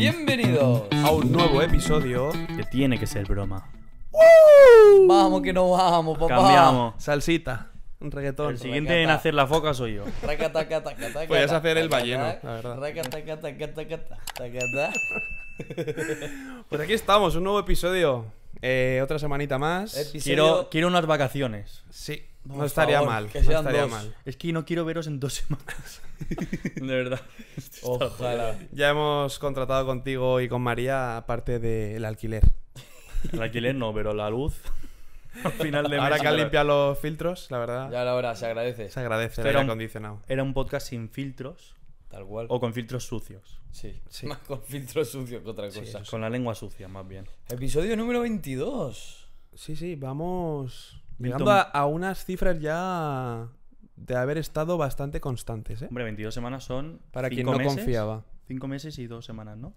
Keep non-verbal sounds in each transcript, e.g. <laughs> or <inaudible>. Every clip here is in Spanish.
Bienvenidos a un nuevo episodio que tiene que ser broma. Vamos que no vamos, papá. Cambiamos. Salsita. Un reggaetón. El siguiente en hacer la foca soy yo. Puedes hacer el balleno, la verdad. <laughs> Pues aquí estamos, un nuevo episodio. Eh, otra semanita más. Quiero, quiero unas vacaciones. Sí, no estaría mal. no estaría mal. Es que no quiero veros en dos semanas. <laughs> de verdad. <laughs> Ojalá. Ya hemos contratado contigo y con María aparte del alquiler. El alquiler no, pero la luz. <laughs> Al final de mes. Ahora que han limpiado los filtros, la verdad, Ya la se agradece. se agradece el Era un podcast sin filtros. O con filtros sucios. Sí, sí. más con filtros sucios que otra cosa. con la lengua sucia, más bien. Episodio número 22. Sí, sí, vamos Mirando llegando a, unas cifras ya de haber estado bastante constantes. ¿eh? Hombre, 22 semanas son. Para quien no confiaba. 5 meses y 2 semanas, ¿no?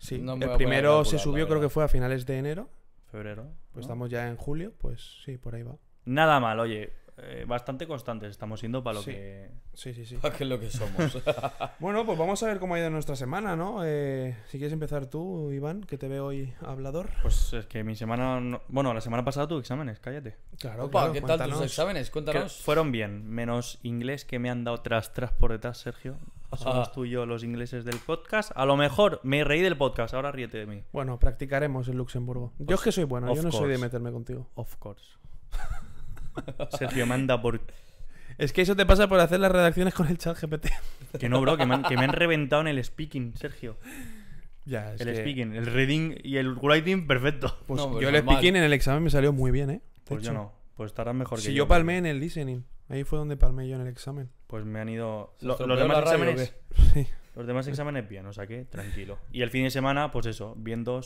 Sí, el primero se subió, creo que fue a finales de enero. Febrero. Pues estamos ya en julio, pues sí, por ahí va. Nada mal, oye. Eh, bastante constantes estamos siendo para lo que. Sí, sí, sí. <laughs> lo que somos. <laughs> bueno, pues vamos a ver cómo ha ido nuestra semana, ¿no? Eh, si quieres empezar tú, Iván, que te veo hoy hablador. Pues es que mi semana. Bueno, la semana pasada tuve exámenes, cállate. Claro, ¿qué tal tus exámenes? Cuéntanos. fueron bien, menos inglés que me han dado tras tras por detrás, Sergio. <laughs> Somos tú y yo los ingleses del podcast. A lo mejor me reí del podcast, ahora ríete de mí. Bueno, practicaremos en Luxemburgo. yo es que soy bueno, yo no soy de meterme contigo. Of course. Sergio manda por. Es que eso te pasa por hacer las redacciones con el chat GPT. Que no, bro, que me han, reventado en el speaking, Sergio. Ya, el speaking, el reading y el writing, perfecto. Pues yo el speaking en el examen me salió muy bien, ¿eh? Pues yo no. Pues estarás mejor que yo. Si yo palmé en el listening. Ahí fue donde palmé yo en el examen. Pues me han ido. los demás exámenes. Los demás exámenes bien, o sea que tranquilo. Y el fin de semana, pues eso, viendo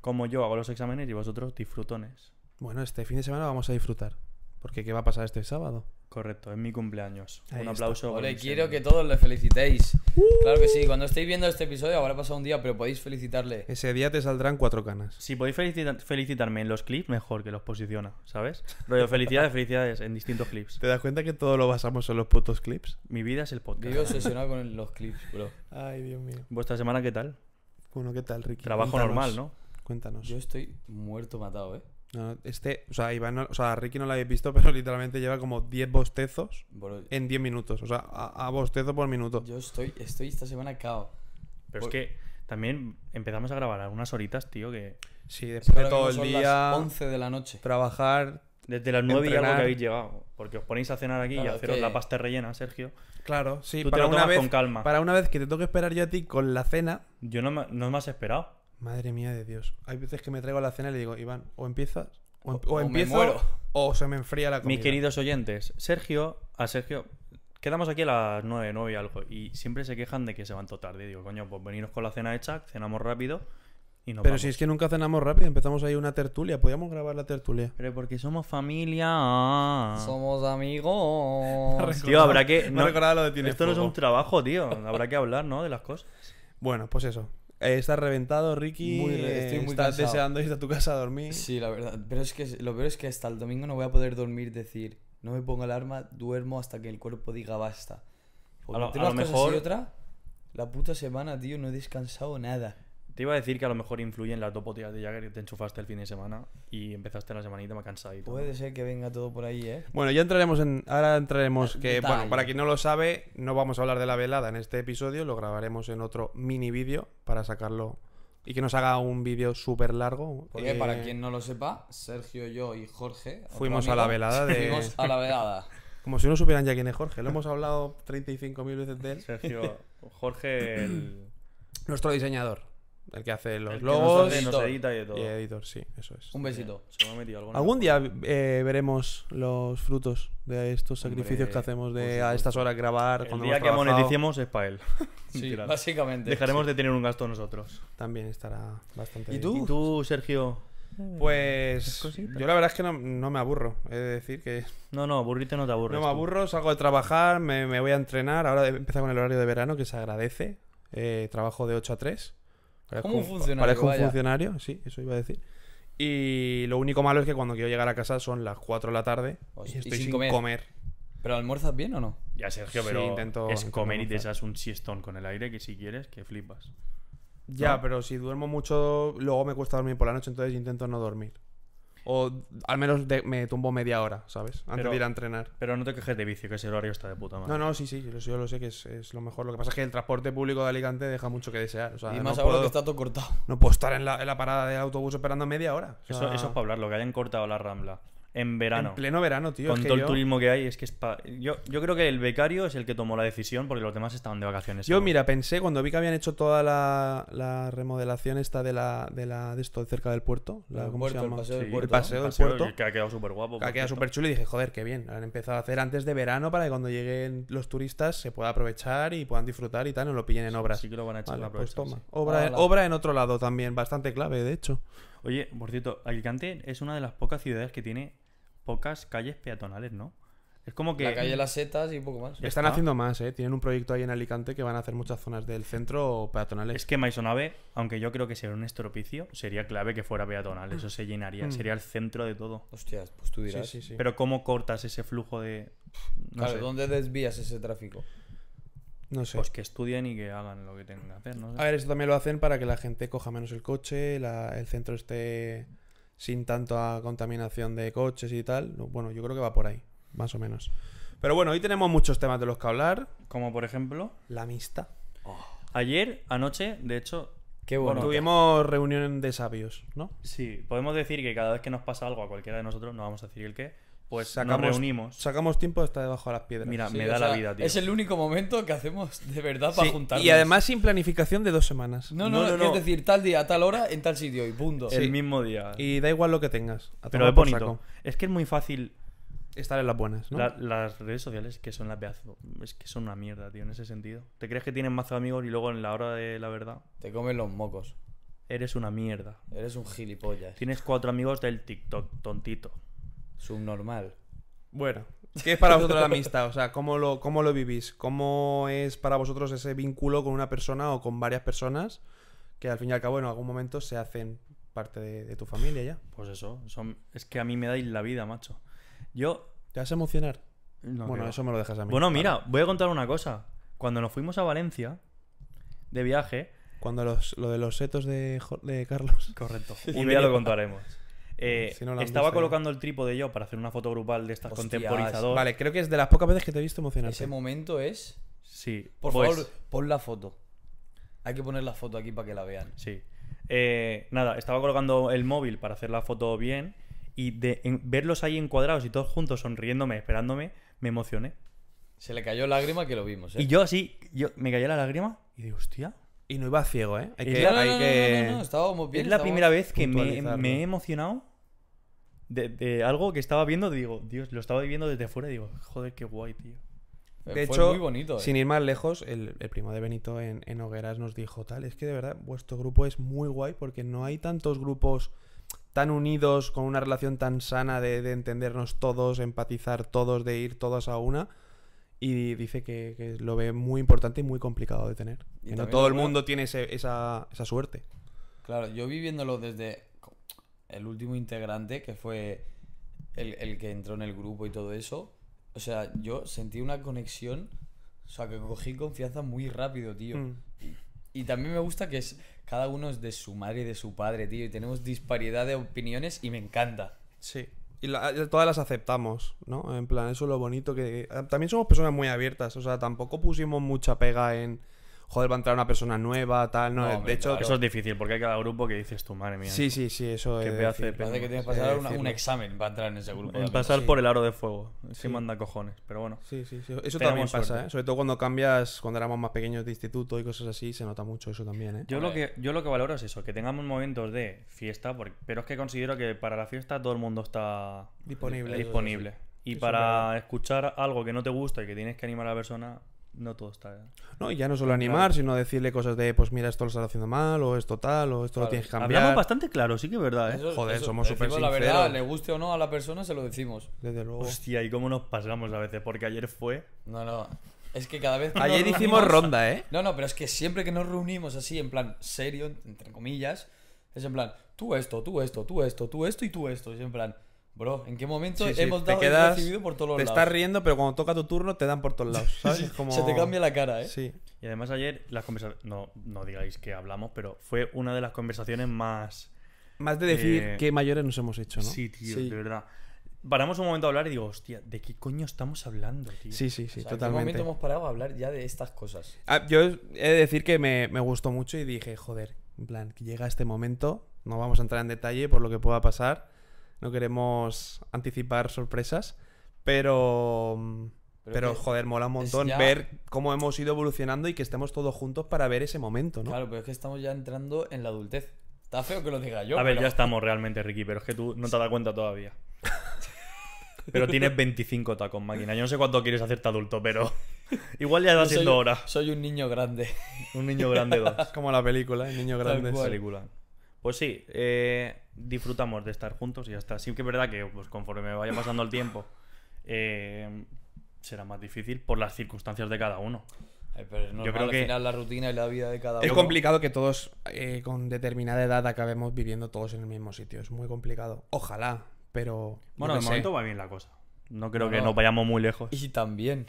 cómo yo hago los exámenes y vosotros disfrutones. Bueno, este fin de semana vamos a disfrutar. Porque ¿qué va a pasar este sábado? Correcto, es mi cumpleaños. un aplauso. Ole, quiero que todos le felicitéis. Uh. Claro que sí, cuando estéis viendo este episodio habrá pasado un día, pero podéis felicitarle. Ese día te saldrán cuatro canas. Si podéis felicitarme en los clips, mejor que los posiciona, ¿sabes? Rollo, felicidades, felicidades en distintos clips. ¿Te das cuenta que todo lo basamos en los putos clips? Mi vida es el podcast. Vivo obsesionado con los clips, bro. Ay, Dios mío. ¿Vuestra semana qué tal? Bueno, ¿qué tal, Ricky? Trabajo normal, ¿no? Cuéntanos. Yo estoy muerto matado, ¿eh? No, este, o sea, Iván, o sea, Ricky no lo habéis visto, <laughs> pero literalmente lleva como 10 bostezos en 10 minutos. O sea, a, bostezo por minuto. Yo estoy, estoy esta semana cao. Pero es pues que también empezamos a grabar algunas horitas, tío, que. Sí, después de todo el día. 11 de la noche. Trabajar. Desde las 9 y algo que habéis llegado. Porque os ponéis a cenar aquí y a haceros la pasta rellena, Sergio. Claro, sí, Tú para una vez. Con calma. Para una vez que te toque esperar yo a ti con la cena. Yo no no me has esperado. Madre mía de Dios. Hay veces que me traigo a la cena y le digo, Iván, o empiezas, o, em, empiezo, o se me enfría la comida. Mis queridos oyentes, Sergio, a Sergio, quedamos aquí a las 9, 9 y algo, y siempre se quejan de que se van todo tarde. Digo, coño, pues veniros con la cena hecha, cenamos rápido. Y no. Pero si es que nunca cenamos rápido, empezamos ahí una tertulia, podíamos grabar la tertulia. Pero porque somos familia. Somos amigos. <laughs> tío, habrá que. No, lo Esto no es un trabajo, tío. Habrá que hablar, ¿no? De las cosas. Bueno, pues eso. Eh, estás reventado, Ricky. estás deseando ir a tu casa a dormir. Sí, la verdad. Pero es que lo peor es que hasta el domingo no voy a poder dormir, decir, no me pongo alarma, duermo hasta que el cuerpo diga basta. a lo, mejor. otra, la puta semana, tío, no he descansado nada. Te iba a decir que a lo mejor influyen las dos botellas de Jagger que te enchufaste el fin de semana y empezaste la semanita más cansado Puede ser que venga todo por ahí, ¿eh? Bueno, ya entraremos en. Ahora entraremos. Que, bueno, para quien no lo sabe, no vamos a hablar de la velada en este episodio. Lo grabaremos en otro mini vídeo para sacarlo y que nos haga un vídeo súper largo. Porque para eh, quien no lo sepa, Sergio, yo y Jorge. Fuimos a la velada de. Fuimos a la velada. <laughs> Como si no supieran ya quién es Jorge. Lo hemos hablado 35.000 veces de él. Sergio, Jorge, <clears throat> nuestro diseñador. El que hace los el Que nos, edita y todo. editor, sí, eso es. Un besito. Algún día eh, veremos los frutos de estos sacrificios que hacemos de a estas horas grabar. El día que moneticemos es para él. <laughs> sí, básicamente. Dejaremos de tener un gasto nosotros. También estará bastante ¿Y tú? ¿Y tú, Sergio? Pues yo la verdad es que no, me aburro, he de decir que... No, no, aburrite no te aburres. No me aburro, salgo de trabajar, me, voy a entrenar, ahora empieza con el horario de verano que se agradece, eh, trabajo de 8 a 3 Parezco un funcionario. sí, eso iba a decir. Y lo único malo es que cuando quiero llegar a casa son las 4 de la tarde y estoy sin, comer. ¿Pero almuerzas bien o no? Ya, Sergio, pero intento, es comer y te echas un siestón con el aire que si quieres, que flipas. Ya, pero si duermo mucho, luego me cuesta dormir por la noche, entonces intento no dormir. O al menos me tumbo media hora, ¿sabes? Antes de ir a entrenar. Pero no te quejes de vicio, que ese horario está de puta madre. No, no, sí, sí, yo, lo sé que es, lo mejor. Lo que pasa es que el transporte público de Alicante deja mucho que desear. O y más ahora que está todo cortado. No puedo estar en la, en la parada del autobús esperando media hora. eso, eso, es para hablar, lo que hayan cortado la rambla. En verano. En pleno verano, tío. Con todo el turismo que hay, es que yo, yo creo que el becario es el que tomó la decisión porque los demás estaban de vacaciones. Yo, mira, pensé cuando vi que habían hecho toda la, remodelación esta de la, de la de esto cerca del puerto. ¿cómo se llama? El paseo del puerto. El puerto. que ha quedado súper guapo. ha quedado súper chulo y dije, joder, qué bien. han empezado a hacer antes de verano para que cuando lleguen los turistas se pueda aprovechar y puedan disfrutar y tal, no lo pillen en obras. Sí, que lo van a echar la pues toma. Obra, obra en otro lado también, bastante clave, de hecho. Oye, por cierto, Alicante es una de las pocas ciudades que tiene pocas calles peatonales, ¿no? Es como que. La calle Las Setas y un poco más. Están haciendo más, ¿eh? Tienen un proyecto ahí en Alicante que van a hacer muchas zonas del centro peatonales. Es que Maisonave, aunque yo creo que sería un estropicio, sería clave que fuera peatonal. Eso se llenaría. Mm. Sería el centro de todo. Hostias, pues tú dirás. Sí, sí, Pero ¿cómo cortas ese flujo de. claro, ¿dónde desvías ese tráfico? No sé. Pues que estudien y que hagan lo que tengan que hacer, ¿no? A ver, eso también lo hacen para que la gente coja menos el coche, el centro esté sin tanta contaminación de coches y tal. Bueno, yo creo que va por ahí, más o menos. Pero bueno, hoy tenemos muchos temas de los que hablar. Como por ejemplo... La amistad. Oh. Ayer, anoche, de hecho... Qué bueno. Tuvimos reunión de sabios, ¿no? Sí, podemos decir que cada vez que nos pasa algo a cualquiera de nosotros, no vamos a decir el qué, pues nos reunimos. Sacamos tiempo hasta debajo de las piedras. Mira, me da la vida, tío. Es el único momento que hacemos de verdad para juntarnos. Y además sin planificación de dos semanas. No, no, no, es decir, tal día, tal hora, en tal sitio y punto. El mismo día. Y da igual lo que tengas. Pero es bonito. Es que es muy fácil. Estar en las buenas, ¿no? las redes sociales que son la pedazo. Es que son una mierda, tío, en ese sentido. Te crees que tienes de amigos y luego en la hora de la verdad. Te comen los mocos. Eres una mierda. Eres un gilipollas. Tienes cuatro amigos del TikTok, tontito. Subnormal. Bueno, ¿qué es para <laughs> vosotros la amistad? O sea, ¿cómo lo, lo vivís? ¿Cómo es para vosotros ese vínculo con una persona o con varias personas que al fin y al cabo en algún momento se hacen parte de, tu familia ya? Pues eso, son, es que a mí me dais la vida, macho. Yo... ¿Te vas a emocionar? bueno, eso me lo dejas a mí. Bueno, mira, voy a contar una cosa. Cuando nos fuimos a Valencia de viaje... Cuando los, lo de los setos de, Carlos. Correcto. <laughs> y día lo contaremos. Eh, estaba ¿eh? colocando el trípode yo para hacer una foto grupal de estas contemporizadoras. Vale, creo que es de las pocas veces que te he visto en Ese momento es. Sí. Por pues- favor, pon la foto. Hay que poner la foto aquí para que la vean. Sí. Eh, nada, estaba colocando el móvil para hacer la foto bien y de verlos ahí encuadrados y todos juntos sonriéndome, esperándome, me emocioné. Se le cayó la lágrima que lo vimos, ¿eh? Y yo así, yo me cayó la lágrima y digo, hostia. Y no iba ciego, ¿eh? bien. Es la primera vez que me he emocionado de, algo que estaba viendo, digo, Dios, lo estaba viviendo desde fuera y digo, joder, qué guay, tío. Eh, de hecho, bonito, eh. sin ir más lejos, el, primo de Benito en, en, Hogueras nos dijo, tal, es que de verdad vuestro grupo es muy guay porque no hay tantos grupos tan unidos, con una relación tan sana de, entendernos todos, empatizar todos, de ir todos a una. Y dice que, lo ve muy importante y muy complicado de tener. no todo el mundo tiene esa, esa suerte. Claro, yo viviéndolo desde el último integrante, que fue el, que entró en el grupo y todo eso, o sea, yo sentí una conexión, o sea, que cogí confianza muy rápido, tío. Mm. Y, también me gusta que es, cada uno es de su madre y de su padre, tío, y tenemos disparidad de opiniones y me encanta. Sí. Y eh, todas las aceptamos, ¿no? En plan, eso es lo bonito que... Eh, también somos personas muy abiertas, o sea, tampoco pusimos mucha pega en joder, va a entrar una persona nueva, tal, no, de hecho... Eso es difícil, porque hay cada grupo que dices tu madre mía. Sí, sí, sí, eso es... Parece que tienes que pasar un examen para entrar en ese grupo. pasar por el aro de fuego, sí. manda cojones, pero bueno. Sí, sí, sí. eso también pasa, ¿eh? Sobre todo cuando cambias, cuando éramos más pequeños de instituto y cosas así, se nota mucho eso también, ¿eh? Yo, lo que, yo lo que valoro es eso, que tengamos momentos de fiesta, pero es que considero que para la fiesta todo el mundo está... Disponible. Y para escuchar algo que no te gusta y que tienes que animar a la persona, no todo está. No, y ya no solo animar, sino decirle cosas de, pues mira, esto lo estás haciendo mal, o esto tal, o esto lo tienes que cambiar. Hablamos bastante claro, sí que es verdad, ¿eh? Joder, somos súper sinceros. La verdad, le guste o no a la persona, se lo decimos. Desde luego. Hostia, y cómo nos pasamos a veces, porque ayer fue. No, no. Es que cada vez. ayer hicimos ronda, ¿eh? No, no, pero es que siempre que nos reunimos así, en plan serio, entre comillas, es en plan, tú esto, tú esto, tú esto, tú esto y tú esto. es en plan. Bro, ¿en qué momento hemos dado recibido por todos lados? Te estás riendo, pero cuando toca tu turno te dan por todos lados, <laughs> ¿sabes? Como... Se te cambia la cara, ¿eh? Sí. Y además ayer las conversaciones... No, no digáis que hablamos, pero fue una de las conversaciones más... Más de decir eh, qué mayores nos hemos hecho, ¿no? Sí, tío, de verdad. Paramos un momento a hablar y digo, hostia, ¿de qué coño estamos hablando, tío? Sí, sí, sí, totalmente. ¿En qué momento hemos parado a hablar ya de estas cosas? Ah, yo he de decir que me, me gustó mucho y dije, joder, en plan, que llega este momento, no vamos a entrar en detalle por lo que pueda pasar no queremos anticipar sorpresas, pero... Pero, joder, mola un montón ver cómo hemos ido evolucionando y que estemos todos juntos para ver ese momento, ¿no? Claro, pero es que estamos ya entrando en la adultez. Está feo que lo diga yo. A ver, ya estamos realmente, Ricky, pero es que tú no te has das cuenta todavía. <laughs> pero tienes 25 tacos, máquina. Yo no sé cuánto quieres hacerte adulto, pero <laughs> igual ya va siendo hora. Soy un niño grande. un niño grande, <laughs> dos. Como la película, el niño grande. Es película. Pues sí, eh, disfrutamos de estar juntos y hasta, está. Sí que es verdad que pues, conforme vaya pasando el tiempo, eh, será más difícil por las circunstancias de cada uno. pero es creo al final la rutina y la vida de cada uno. Es complicado que todos eh, con determinada edad acabemos viviendo todos en el mismo sitio. Es muy complicado. Ojalá, pero. Bueno, de momento va bien la cosa. No creo que nos vayamos muy lejos. Y también.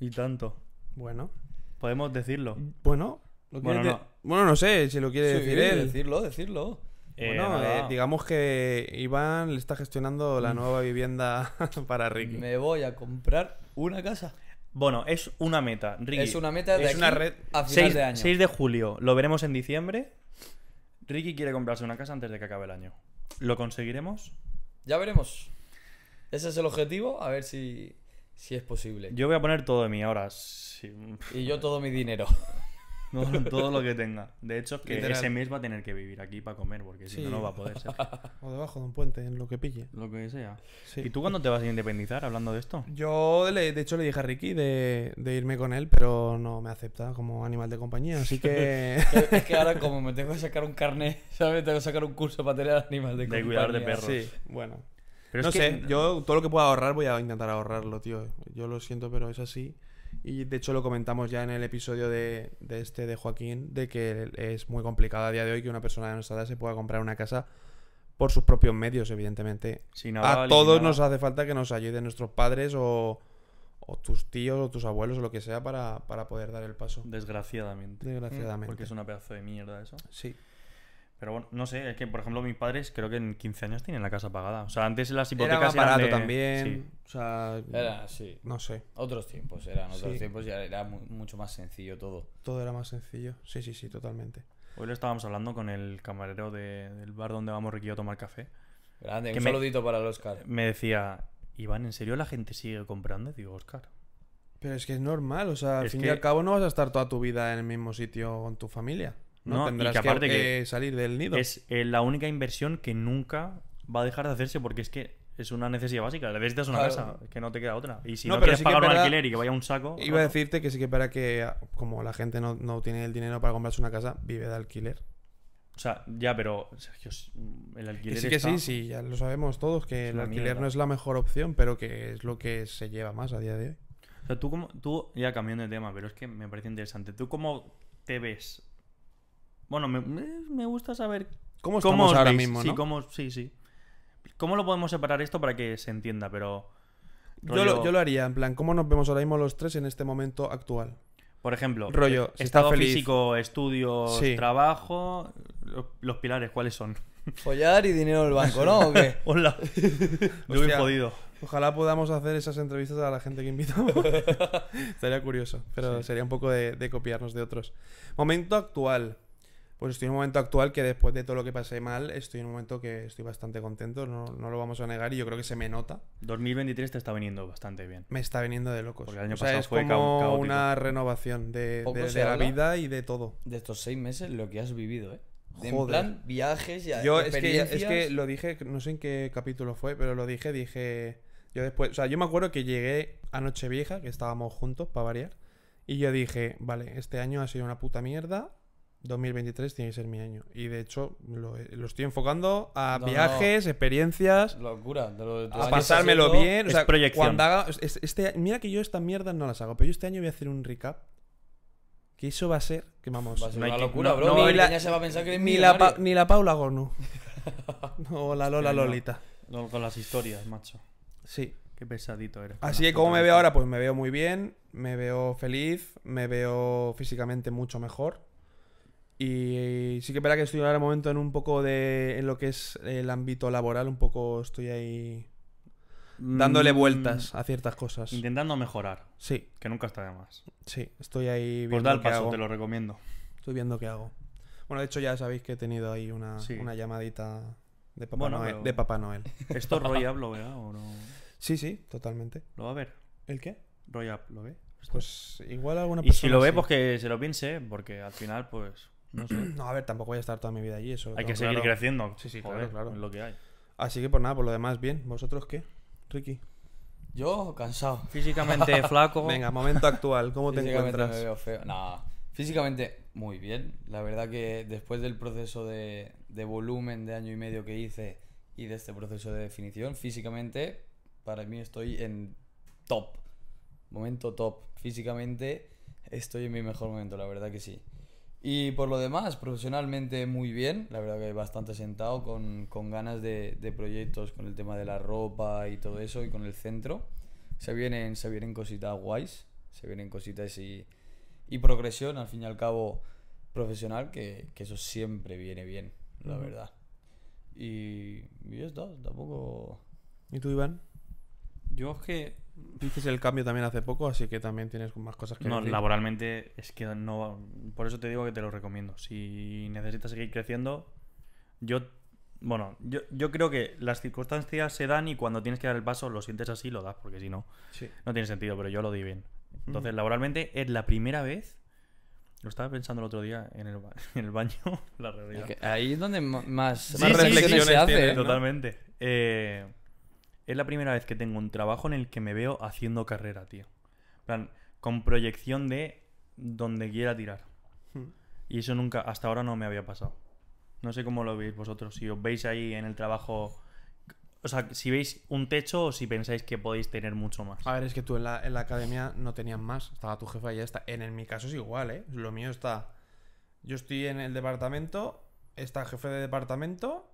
Y tanto. Bueno. Podemos decirlo. Bueno, bueno, no. sé si lo quiere decir él. Decirlo, decirlo. Eh, bueno, eh, digamos que Iván le está gestionando la nueva vivienda <laughs> para Ricky. Me voy a comprar una casa. Bueno, es una meta, Ricky. Es una meta de una red... a 6, de año. 6 de julio, lo veremos en diciembre. Ricky quiere comprarse una casa antes de que acabe el año. ¿Lo conseguiremos? Ya veremos. Ese es el objetivo, a ver si, es posible. Yo voy a poner todo de mí ahora. Y yo todo mi dinero. <laughs> no todo lo que tenga. De hecho, que ese mes va a tener que vivir aquí para comer, porque si no, no va a poder ser. <laughs> O debajo de un puente, en lo que pille. Lo que sea. ¿Y tú cuándo te vas a independizar hablando de esto? Yo, de hecho, le dije a Ricky de, irme con él, pero no me acepta como animal de compañía, así que... <laughs> es que ahora como me tengo que sacar un carnet, ¿sabes? Tengo que sacar un curso para tener animal de, compañía. De cuidar de perros. Sí, bueno. no sé, yo todo lo que pueda ahorrar voy a intentar ahorrarlo, tío. Yo lo siento, pero es así. Y de hecho lo comentamos ya en el episodio de, de, este de Joaquín, de que es muy complicado a día de hoy que una persona de nuestra edad se pueda comprar una casa por sus propios medios, evidentemente. a todos nos hace falta que nos ayuden nuestros padres o, tus tíos o tus abuelos o lo que sea para, para poder dar el paso. Desgraciadamente. Desgraciadamente. Porque es una pedazo de mierda eso. Sí. Pero bueno, no sé, es que por ejemplo mis padres creo que en 15 años tienen la casa pagada. O sea, antes las hipotecas era eran también. O sea, era sí. No sé. Otros tiempos eran otros tiempos ya era mucho más sencillo todo. Todo era más sencillo. Sí, sí, sí, totalmente. Hoy lo estábamos hablando con el camarero del bar donde vamos Ricky a tomar café. Grande, un saludito para el Oscar. Me decía, Iván, ¿en serio la gente sigue comprando? Y digo, Oscar. Pero es que es normal, o sea, al fin y al cabo no vas a estar toda tu vida en el mismo sitio con tu familia. No, tendrás que, aparte eh, salir del nido. Es eh, la única inversión que nunca va a dejar de hacerse porque es que es una necesidad básica. la Necesitas una casa, que no te queda otra. Y si no, quieres pagar un alquiler y que vaya un saco. Iba a decirte que sí que para que, ah, como la gente no, tiene el dinero para comprarse una casa, vive de alquiler. O sea, ya, pero Sergio, mm, el alquiler. sí, que sí, sí, ya lo sabemos todos, que el alquiler no es la mejor opción, pero que es lo que se lleva más a día de hoy. O sea, tú, como, tú, ya cambiando de tema, pero es que me parece interesante. ¿Tú cómo te ves bueno, eh, me, gusta saber cómo estamos ahora mismo, ¿no? Sí, cómo, sí, sí. ¿Cómo lo podemos separar esto para que se entienda? Pero. Yo, lo, haría, en plan, ¿cómo nos vemos ahora mismo los tres en este momento actual? Por ejemplo, rollo, estado físico, estudios, trabajo, los, pilares, ¿cuáles son? Follar y dinero el banco, ¿no? ¿O qué? <laughs> Hola. <laughs> Yo podido. Ojalá podamos hacer esas entrevistas a la gente que invitamos. <laughs> Sería curioso, pero sería un poco de copiarnos de otros. Momento actual pues estoy en un momento actual que después de todo lo que pasé mal, estoy en un momento que estoy bastante contento, no, lo vamos a negar y yo creo que se me nota. 2023 te está viniendo bastante bien. Me está viniendo de locos. Porque el año pasado fue como una renovación de, la vida y de todo. De estos seis meses lo que has vivido, ¿eh? En plan, viajes y Yo es que, es que lo dije, no sé en qué capítulo fue, pero lo dije, dije... Yo después, o sea, yo me acuerdo que llegué a Nochevieja, que estábamos juntos para variar, y yo dije, vale, este año ha sido una puta mierda, 2023 tiene que ser mi año. Y de hecho, lo, estoy enfocando a viajes, experiencias. Locura, a pasármelo bien. O este, mira que yo estas mierdas no las hago, pero yo este año voy a hacer un recap. Que eso va a ser. Que vamos. Va a ser una locura, bro. ni, la, ni, la Paula Gornu o <laughs> la Lola Lolita. Con las historias, macho. Sí. Qué pesadito eres. Así que, como me veo ahora? Pues me veo muy bien, me veo feliz, me veo físicamente mucho mejor. Y, sí que para que estoy ahora en momento en un poco de. en lo que es el ámbito laboral, un poco estoy ahí. Mm, dándole vueltas a ciertas cosas. Intentando mejorar. Sí. Que nunca está de más. Sí, estoy ahí pues viendo. Pues da paso, te lo recomiendo. Estoy viendo qué hago. Bueno, de hecho ya sabéis que he tenido ahí una, una llamadita de Papá, Noel, de Papá Noel. <laughs> ¿Esto Roy lo vea o no? Sí, sí, totalmente. ¿Lo va a ver? ¿El qué? Roy ¿lo ve? Pues igual alguna persona. Y si lo ve, pues que se lo piense, porque al final, pues no, sé. <clears throat> no, a ver, tampoco voy a estar toda mi vida allí. Eso, hay que seguir creciendo. Sí, sí, claro, lo Así que por pues nada, por lo demás, bien. ¿Vosotros qué, Ricky? Yo, cansado. Físicamente <laughs> flaco. Venga, momento actual, ¿cómo te encuentras? físicamente muy bien. La verdad que después del proceso de, de volumen de año y medio que hice y de este proceso de definición, físicamente para mí estoy en top. Momento top. Físicamente estoy en mi mejor momento, la verdad que sí. Y por lo demás, profesionalmente muy bien, la verdad que bastante sentado, con, con ganas de, de, proyectos, con el tema de la ropa y todo eso, y con el centro. Se vienen, se vienen cositas guays, se vienen cositas y, y progresión, al fin y al cabo, profesional, que, que eso siempre viene bien, la verdad. Y, y tampoco... ¿Y tú, Iván? Yo es que. Dices el cambio también hace poco, así que también tienes más cosas que. No, laboralmente es que no. Por eso te digo que te lo recomiendo. Si necesitas seguir creciendo, yo. Bueno, yo, creo que las circunstancias se dan y cuando tienes que dar el paso lo sientes así lo das, porque si no, no tiene sentido, pero yo lo di bien. Entonces, mm. laboralmente es la primera vez lo estaba pensando el otro día en el, <laughs> en el baño, <laughs> la realidad. ahí es donde más, más reflexiones se hace. Totalmente. Eh, es la primera vez que tengo un trabajo en el que me veo haciendo carrera, tío. plan, con proyección de donde quiera tirar. Hmm. Y eso nunca, hasta ahora no me había pasado. No sé cómo lo veis vosotros, si os veis ahí en el trabajo, o sea, si veis un techo o si pensáis que podéis tener mucho más. A ver, es que tú en la, academia no tenías más, estaba tu jefa y ya está. En, mi caso es igual, ¿eh? Lo mío está, yo estoy en el departamento, está jefe de departamento,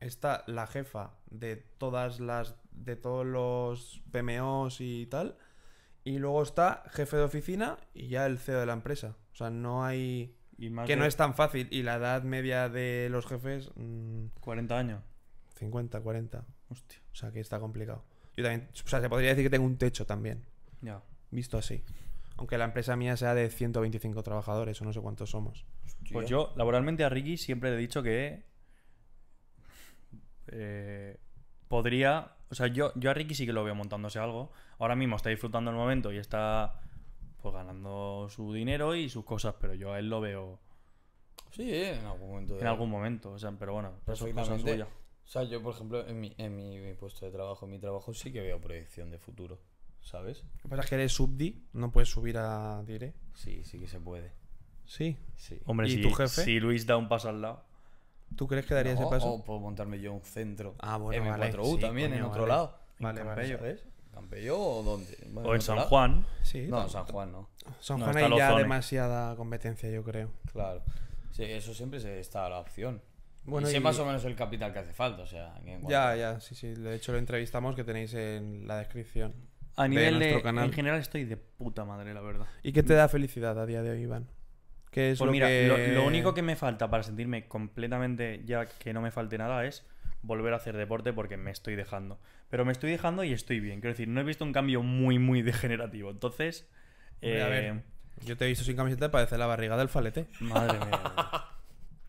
está la jefa de todas las de todos los PMOs y tal. Y luego está jefe de oficina y ya el CEO de la empresa. O sea, no hay... que no es tan fácil. Y la edad media de los jefes... 40 mm, años. 50, 40. Hostia. O sea, que está complicado. Yo también... O sea, se podría decir que tengo un techo también. Ya. Visto así. Aunque la empresa mía sea de 125 trabajadores o no sé cuántos somos. Pues yo, laboralmente, a Ricky siempre le he dicho que... Eh, podría o sea, yo, yo a Ricky sí que lo veo montándose algo. Ahora mismo está disfrutando el momento y está pues ganando su dinero y sus cosas, pero yo a él lo veo. Sí, en algún momento. En algún momento, o sea, pero bueno, eso es cosa suya. O sea, yo, por ejemplo, en, mi, puesto de trabajo, en mi trabajo sí que veo proyección de futuro, ¿sabes? ¿Qué que pasa que eres subdi, no puedes subir a dire. Sí, sí que se puede. Sí. sí. Hombre, ¿Y jefe? si Luis da un paso al lado. ¿Tú crees que daría ese paso? O puedo montarme yo un centro ah, bueno, En 4 u también, en otro lado. Vale, en Campello, ¿sabes? ¿Campello o dónde? o en San Juan. Sí, no, en San Juan no. San Juan hay ya demasiada competencia, yo creo. Claro. Sí, eso siempre está la opción. Bueno, y sé más o menos el capital que hace falta, o sea... En ya, ya, sí, sí. De hecho, lo entrevistamos que tenéis en la descripción. A nivel de, canal. En general estoy de puta madre, la verdad. ¿Y qué te da felicidad a día de hoy, Iván? Pues que es lo lo, único que me falta para sentirme completamente ya que no me falte nada es volver a hacer deporte porque me estoy dejando. Pero me estoy dejando y estoy bien. Quiero decir, no he visto un cambio muy, muy degenerativo. Entonces. A ver, eh, yo te he visto sin camiseta y la barriga del falete. Madre mía. <laughs>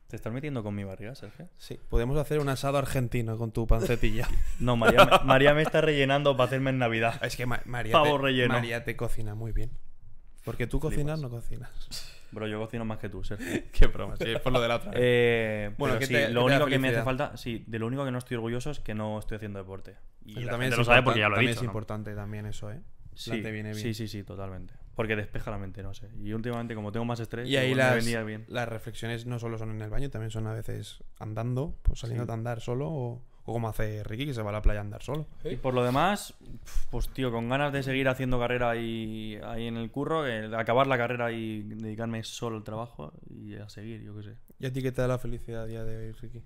¿Te estás metiendo con mi barriga, Sergio? Sí, podemos hacer un asado argentino con tu pancetilla. <laughs> no, María, María, me está rellenando para hacerme en Navidad. Es que María, te, María te cocina muy bien. Porque tú cocinas, no cocinas. Bro, yo cocino más que tú, Sergio. <laughs> Qué broma, sí, por lo de la otra. Eh, bueno, sí, lo único que me hace falta, sí, de lo único que no estoy orgulloso es que no estoy haciendo deporte. Y también lo sabe porque ya lo he también Es importante también eso, ¿eh? Sí, viene bien. sí, sí, sí, totalmente. Porque despeja la mente, no sé. Y últimamente, como tengo más estrés, y ahí las, venía bien. las reflexiones no solo son en el baño, también son a veces andando, pues saliendo a andar solo o o como hace Ricky, que se va a la playa a andar solo. Y por lo demás, pues tío, con ganas de seguir haciendo carrera ahí, ahí en el curro, acabar la carrera y dedicarme solo al trabajo y a seguir, yo qué sé. ¿Y a ti qué te da la felicidad día de hoy, Ricky?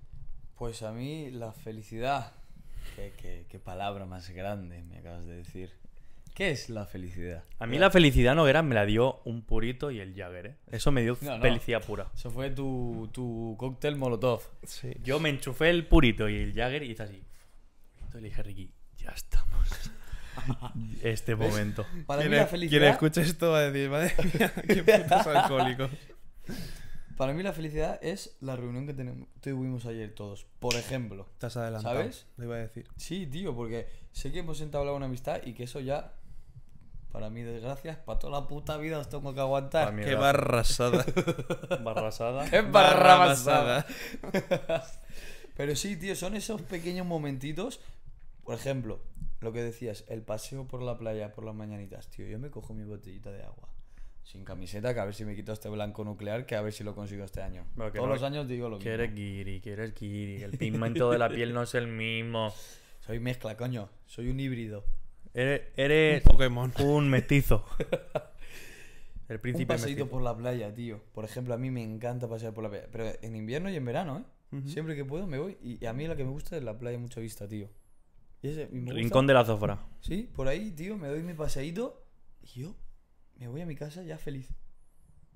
Pues a mí la felicidad, qué, qué, qué palabra más grande me acabas de decir. ¿Qué es la felicidad? A mí la felicidad no era... me la dio un purito y el Jagger, ¿eh? Eso me dio felicidad pura. Eso fue tu, tu cóctel molotov. Sí. Yo me enchufé el purito y el Jagger y está así. Entonces le dije Ricky, ya estamos. <laughs> este momento. Para mí la felicidad... Quien escucha esto va a decir, madre qué putos <laughs> alcohólico. Para mí la felicidad es la reunión que tuvimos ayer todos. Por ejemplo. Estás adelantado. ¿Sabes? Lo iba a decir. Sí, tío, porque sé que hemos sentado una amistad y que eso ya para mí desgracia, para toda la puta vida os tengo que aguantar. Qué barrasada. <laughs> barrasada. Qué barrasada. Pero sí, tío, son esos pequeños momentitos. Por ejemplo, lo que decías, el paseo por la playa por las mañanitas, tío. Yo me cojo mi botellita de agua. Sin camiseta, que a ver si me quito este blanco nuclear, que a ver si lo consigo este año. Todos los años digo lo mismo. Quieres guiri, quieres eres El pigmento de la piel no es el mismo. Soy mezcla, coño. Soy un híbrido. Eres, un Pokémon. Un mestizo. <laughs> El príncipe por la playa, tío. Por ejemplo, a mí me encanta pasear por la playa. Pero en invierno y en verano, ¿eh? Siempre que puedo me voy. Y, a mí lo que me gusta es la playa mucha vista, tío. Rincón de la Zofra Sí, por ahí, tío, me doy mi paseíto y yo me voy a mi casa ya feliz.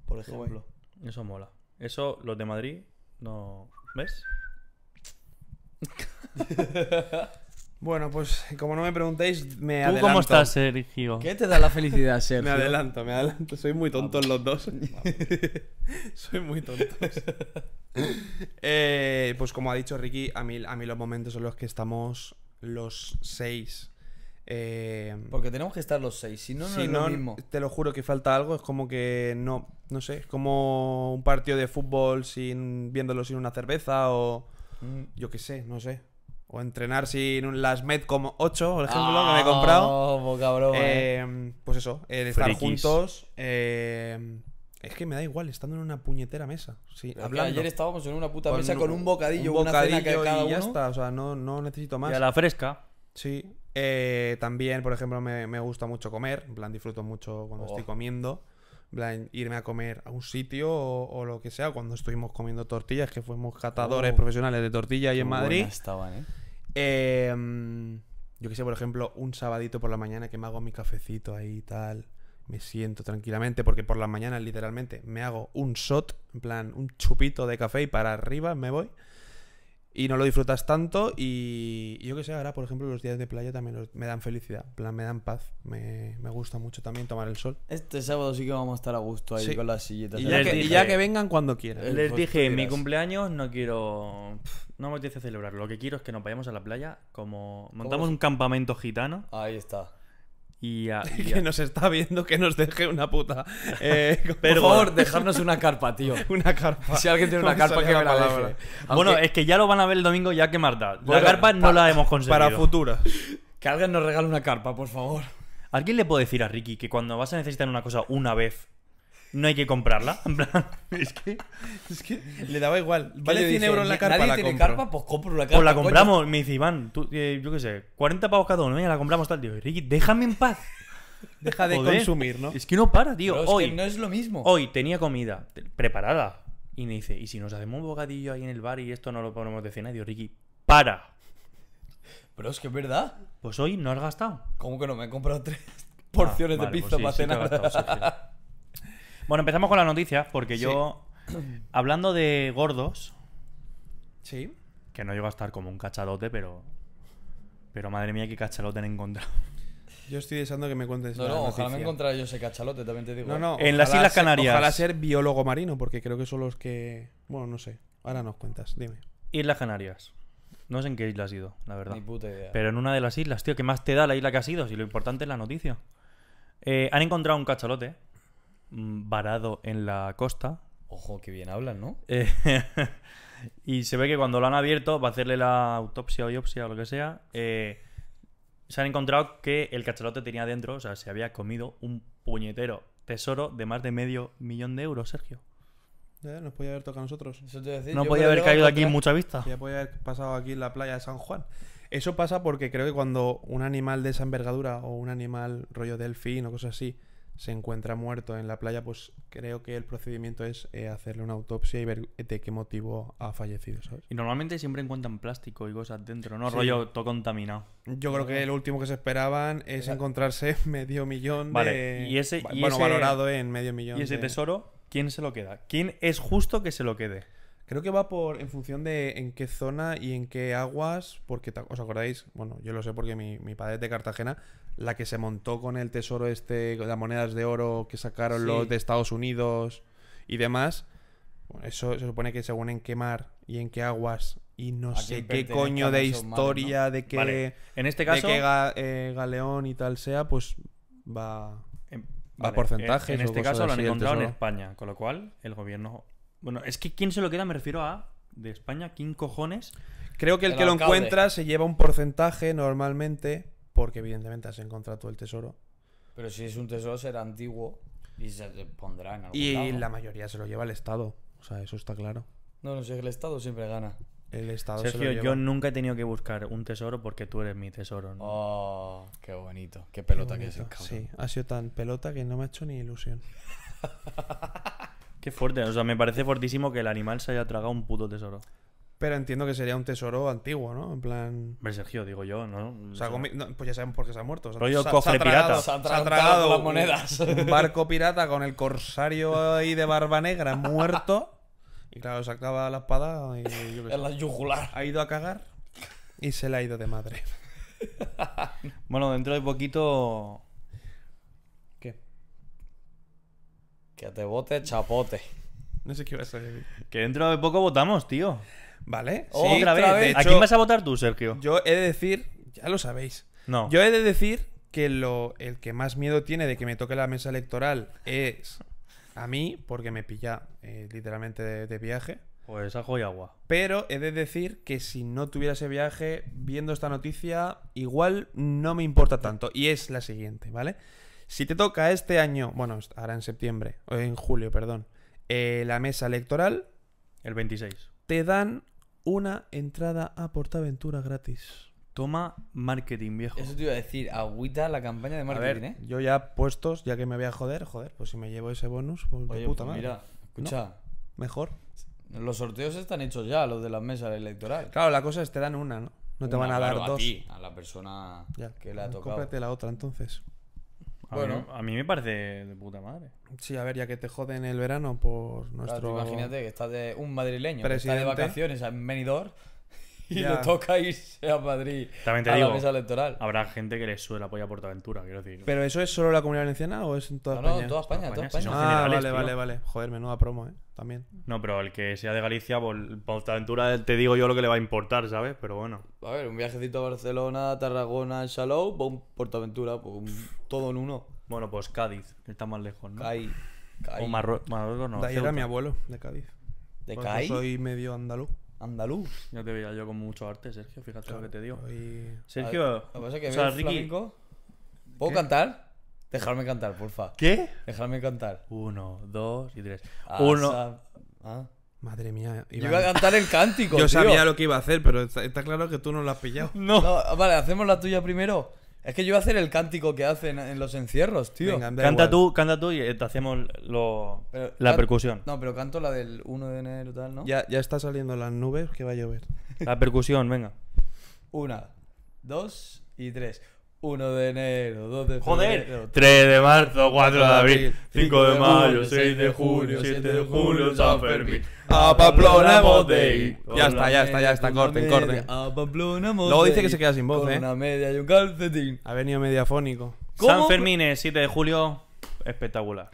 Por ejemplo. Eso mola. Eso, los de Madrid, no. ¿Ves? <laughs> Bueno, pues como no me preguntéis, me ¿Tú adelanto. cómo estás, Sergio? ¿Qué te da la felicidad, <laughs> Sergio? me adelanto, me adelanto. Soy muy tonto los dos. <laughs> Soy muy tonto. <laughs> Eh, pues como ha dicho Ricky, a mí, a mí los momentos son los que estamos los seis. Eh, Porque tenemos que estar los seis, si no, no Te lo juro que falta algo, es como que no, no sé, es como un partido de fútbol sin viéndolo sin una cerveza o mm. yo qué sé, no sé. O entrenar sin un Las Med como 8, por ejemplo, que me he ah, comprado. Oh, eh. em, pues eso, estar juntos. Em, es que me da igual, estando en una puñetera mesa. Sí, ayer estábamos en una puta mesa con un bocadillo, un bocadillo que y ya está. O sea, no, necesito más. Y a la fresca. Sí. Eh, también, por ejemplo, me, gusta mucho comer. En plan, disfruto mucho cuando estoy oh. comiendo. En plan, irme a comer a un sitio o, lo que sea. Cuando estuvimos comiendo tortillas, que fuimos catadores oh. profesionales de tortilla ahí en Madrid. Estaban, ¿eh? Em, yo qué sé, por ejemplo, un sabadito por la mañana que me hago mi cafecito ahí y tal. Me siento tranquilamente porque por la mañana literalmente me hago un shot, en plan un chupito de café y para arriba me voy y no lo disfrutas tanto y yo que sé, ahora por ejemplo los días de playa también me dan felicidad, plan, me dan paz, me, gusta mucho también tomar el sol. Este sábado sí que vamos a estar a gusto ahí con las sillitas. Y ya, que, vengan cuando quieran. Les pues dije, mi cumpleaños no quiero, no me apetece celebrar, lo que quiero es que nos vayamos a la playa como montamos un campamento gitano. Ahí está. <laughs> Y, que nos está viendo que nos deje una puta. Eh, <laughs> por favor, dejarnos una carpa, tío. <laughs> Una carpa. Si alguien tiene una carpa, que me la deje. Bueno, es que ya lo van a ver el domingo, ya que Marta. la carpa no la hemos conseguido. Para futuras. Que alguien nos regale una carpa, por favor. ¿Alguien le puede decir a Ricky que cuando vas a necesitar una cosa una vez, no hay que comprarla. En plan, <laughs> es que, es que le daba igual. Vale 100 euros la carpa, la tiene compro. carpa, pues compro la carpa. Pues la compramos. Me dice Iván, tú, eh, yo qué sé, 40 pavos cada uno. Venga, la compramos tal. Digo, Ricky, déjame en paz. <laughs> Deja de consumir, ¿no? Es que no para, tío. hoy, no es lo mismo. Hoy tenía comida preparada. Y me dice, ¿y si nos hacemos un bocadillo ahí en el bar y esto no lo ponemos de cena? Y digo, Ricky, para. Pero es que es verdad. Pues hoy no has gastado. ¿Cómo que no? Me he comprado tres ah, porciones de pizza pues para cenar. <laughs> Bueno, empezamos con la noticia porque yo, <clears throat> hablando de gordos, sí. que no llego a estar como un cachalote pero. Pero madre mía, qué cachalote han encontrado. Yo estoy deseando que me cuentes. No, no, ojalá me encontrara yo ese cachalote, también te digo. No, ¿eh? no, en las Islas Canarias. ojalá ser biólogo marino, porque creo que son los que. Bueno, no sé. Ahora nos cuentas, dime. Islas Canarias. No sé en qué isla has ido, la verdad. Ni puta idea. Pero en una de las islas, tío, que más te da la isla que has ido, si lo importante es la noticia. Eh, han encontrado un cachalote Mm, varado en la costa. Ojo, que bien hablan, ¿no? Eh, <laughs> y se ve que cuando lo han abierto, va a hacerle la autopsia, o biopsia o lo que sea, eh, se han encontrado que el cachalote tenía dentro, o sea, se había comido un puñetero tesoro de más de medio millón de euros, Sergio. no nos podía haber tocado a nosotros. No podía haber caído aquí en mucha vista. Ya podía haber pasado aquí en la playa de San Juan. Eso pasa porque creo que cuando un animal de esa envergadura o un animal rollo delfín o cosas así se encuentra muerto en la playa, pues creo que el procedimiento es eh, hacerle una autopsia y ver eh, de qué motivo ha fallecido, Y normalmente siempre encuentran plástico y cosas dentro, ¿no? Rollo todo contaminado. Yo creo que lo último que se esperaban es encontrarse <laughs> medio millón vale. ¿Y ese, bueno, valorado en medio millón. ¿Y ese tesoro? ¿Quién se lo queda? ¿Quién es justo que se lo quede? Creo que va por en función de en qué zona y en qué aguas, porque os acordáis, bueno, yo lo sé porque mi, mi padre es de Cartagena, la que se montó con el tesoro este, las monedas de oro que sacaron los de Estados Unidos y demás, eso se supone que según en qué mar y en qué aguas y no sé qué coño de historia, de qué, en este caso, de eh, galeón y tal sea, pues va... a em, va en este caso lo han encontrado en España, con lo cual el gobierno bueno, es que quién se lo queda, me refiero a. De España, ¿quién cojones? Creo que el, que lo encuentra se lleva un porcentaje normalmente, porque evidentemente has encontrado el tesoro. Pero si es un tesoro, será antiguo y se pondrá en algún Y la mayoría se lo lleva el Estado. O sea, eso está claro. No, no sé, el Estado siempre gana. El Estado yo nunca he tenido que buscar un tesoro porque tú eres mi tesoro. ¿no? Oh, qué bonito. Qué pelota que es el cabrón. Sí, ha sido tan pelota que no me ha hecho ni ilusión. <laughs> Qué fuerte, o sea, me parece fortísimo que el animal se haya tragado un puto tesoro. Pero entiendo que sería un tesoro antiguo, ¿no? En plan. Ver Sergio, digo yo, ¿no? O sea, pues ya saben por qué se ha muerto. se, ha tragado, monedas. Un, barco pirata con el corsario ahí de barba negra muerto. Y claro, sacaba la espada y yo la yugular. Ha ido a cagar y se la ha ido de madre. bueno, dentro de poquito Que te vote chapote. No sé qué va a ser. Que dentro de poco votamos, tío. Vale. otra, vez. ¿A quién vas a votar tú, Sergio? Yo he de decir, ya lo sabéis. No. Yo he de decir que lo, el que más miedo tiene de que me toque la mesa electoral es a mí, porque me pilla eh, literalmente de, viaje. Pues ajo y agua. Pero he de decir que si no tuviera ese viaje, viendo esta noticia, igual no me importa tanto. Y es la siguiente, ¿vale? Si te toca este año, bueno, ahora en septiembre, o en julio, perdón, eh, la mesa electoral. El 26. Te dan una entrada a Portaventura gratis. Toma marketing, viejo. Eso te iba a decir, agüita la campaña de marketing, ¿eh? Yo ya puestos, ya que me voy a joder, joder, pues si me llevo ese bonus, pues Oye, puta pues Mira, escucha. Mejor. Los sorteos están hechos ya, los de la mesa electoral Claro, la cosa es te dan una, ¿no? No te van a dar dos. A, a la persona que la ha pues tocado. Cómprate la otra entonces bueno, a mí me parece de puta madre. Sí, a ver, ya que te joden el verano por nuestro. imagínate que estás de un madrileño, está de vacaciones en Benidorm <laughs> y le toca irse a Madrid a la mesa electoral. Habrá gente que le suele apoyar a Portaventura, quiero decir. ¿Pero eso es solo la comunidad valenciana o es en toda España? No, no, toda España. Ah, vale, vale, vale. Joder, menuda promo, ¿eh? También. No, pero el que sea de Galicia, Portaventura te digo yo lo que le va a importar, ¿sabes? Pero bueno. A ver, un viajecito a Barcelona, Tarragona, Salou, Portaventura, pues, todo en uno. Bueno, pues Cádiz, que está más lejos, ¿no? Cádiz. O Marruecos, no. era mi abuelo, de Cádiz. ¿De Cádiz? Soy medio andaluz andaluz. Yo te veía yo con mucho arte, Sergio, fíjate lo que te dio Sergio, o sea, Ricky... ¿Puedo cantar? Dejarme cantar, porfa. ¿Qué? Dejarme cantar. Uno, dos y tres. Ah, Uno. Ah. Madre mía. Yo iba a cantar el cántico. Yo sabía lo que iba a hacer, pero está, claro que tú no lo has pillado. no. Vale, hacemos la tuya primero. Es que yo voy a hacer el cántico que hacen en los encierros, tío. canta tú, canta tú y te hacemos lo, la percusión. No, pero canto la del 1 de enero tal, ¿no? Ya, está saliendo las nubes que va a llover. <laughs> La percusión, venga. Una, dos y tres. 1 de enero, 2 de febrero. Joder. 3 de marzo, 4 de abril, 5 de mayo, 6 de junio, 7 de julio, San Fermín. A Pamplona hemos Ya está, ya está, ya está, corten, corten. A Luego dice que se queda sin voz, ¿eh? una media y un calcetín. Ha venido mediafónico. San Fermín, 7 de julio, espectacular.